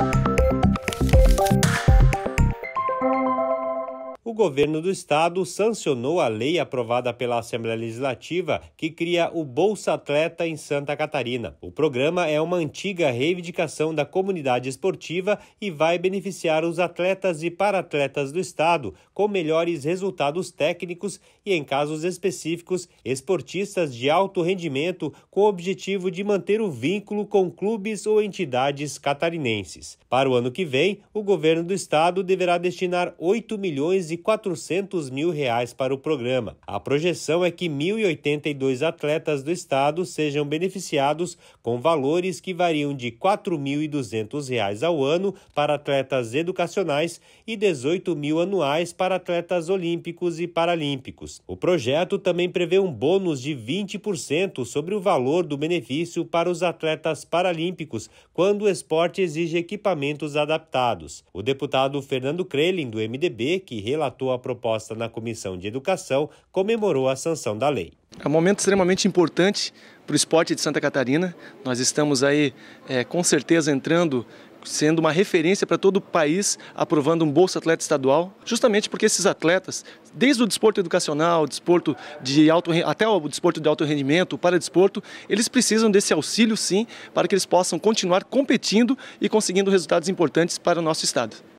Bye. o governo do estado sancionou a lei aprovada pela Assembleia Legislativa que cria o Bolsa Atleta em Santa Catarina. O programa é uma antiga reivindicação da comunidade esportiva e vai beneficiar os atletas e paratletas do estado com melhores resultados técnicos e, em casos específicos, esportistas de alto rendimento com o objetivo de manter o vínculo com clubes ou entidades catarinenses. Para o ano que vem, o governo do estado deverá destinar 8 milhões e 400 mil reais para o programa. A projeção é que 1.082 atletas do estado sejam beneficiados com valores que variam de R$ 4.200 reais ao ano para atletas educacionais e 18 mil anuais para atletas olímpicos e paralímpicos. O projeto também prevê um bônus de 20% sobre o valor do benefício para os atletas paralímpicos quando o esporte exige equipamentos adaptados. O deputado Fernando Krelin, do MDB, que relatou relatou a proposta na Comissão de Educação, comemorou a sanção da lei. É um momento extremamente importante para o esporte de Santa Catarina. Nós estamos aí, é, com certeza, entrando sendo uma referência para todo o país, aprovando um Bolsa Atleta Estadual, justamente porque esses atletas, desde o desporto educacional, o desporto de alto, até o desporto de alto rendimento, o paradesporto, eles precisam desse auxílio sim, para que eles possam continuar competindo e conseguindo resultados importantes para o nosso Estado.